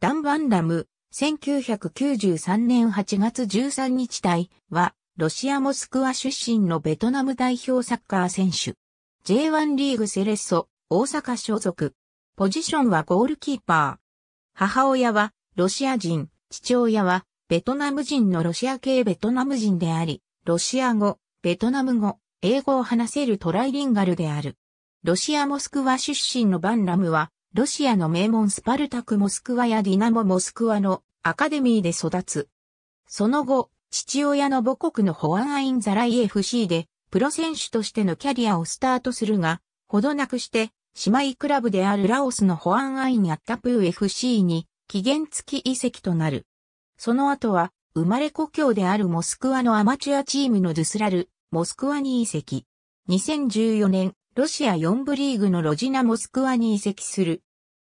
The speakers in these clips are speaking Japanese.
ダン・バンラム、1993年8月13日隊は、ロシア・モスクワ出身のベトナム代表サッカー選手。J1 リーグセレッソ、大阪所属。ポジションはゴールキーパー。母親はロシア人、父親はベトナム人のロシア系ベトナム人であり、ロシア語、ベトナム語、英語を話せるトライリンガルである。ロシア・モスクワ出身のバンラムは、ロシアの名門スパルタク・モスクワやディナモ・モスクワのアカデミーで育つ。その後、父親の母国のホアン・アイン・ザライ FC で、プロ選手としてのキャリアをスタートするが、ほどなくして、姉妹クラブであるラオスのホアン・アイン・アッタプー FC に、期限付き移籍となる。その後は、生まれ故郷であるモスクワのアマチュアチームのドゥスラル、モスクワに移籍。2014年、ロシア4部リーグのロジナ・モスクワに移籍する。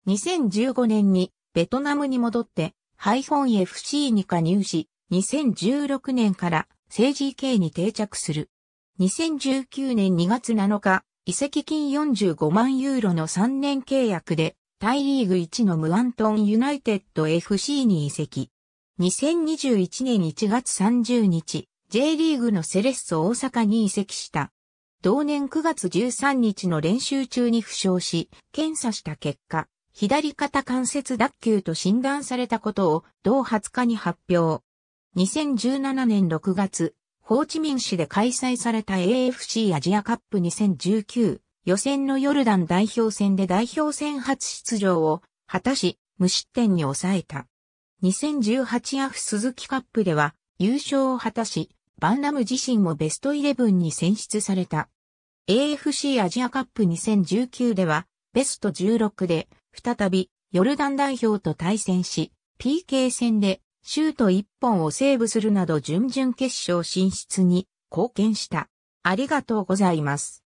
2015年にベトナムに戻ってハイフォン FC に加入し、2016年から政治系に定着する。2019年2月7日、移籍金45万ユーロの3年契約で、タイリーグ1のムアントンユナイテッド FC に移籍。2021年1月30日、J リーグのセレッソ大阪に移籍した。同年9月13日の練習中に負傷し、検査した結果、左肩関節脱臼と診断されたことを同20日に発表。2017年6月、ホーチミン市で開催された AFC アジアカップ2019予選のヨルダン代表戦で代表戦初出場を果たし、無失点に抑えた。2018アフ鈴木カップでは優勝を果たし、バンラム自身もベストイレブンに選出された。AFC アジアカップ2019では、ベスト16で再びヨルダン代表と対戦し、PK 戦でシュート1本をセーブするなど準々決勝進出に貢献した。ありがとうございます。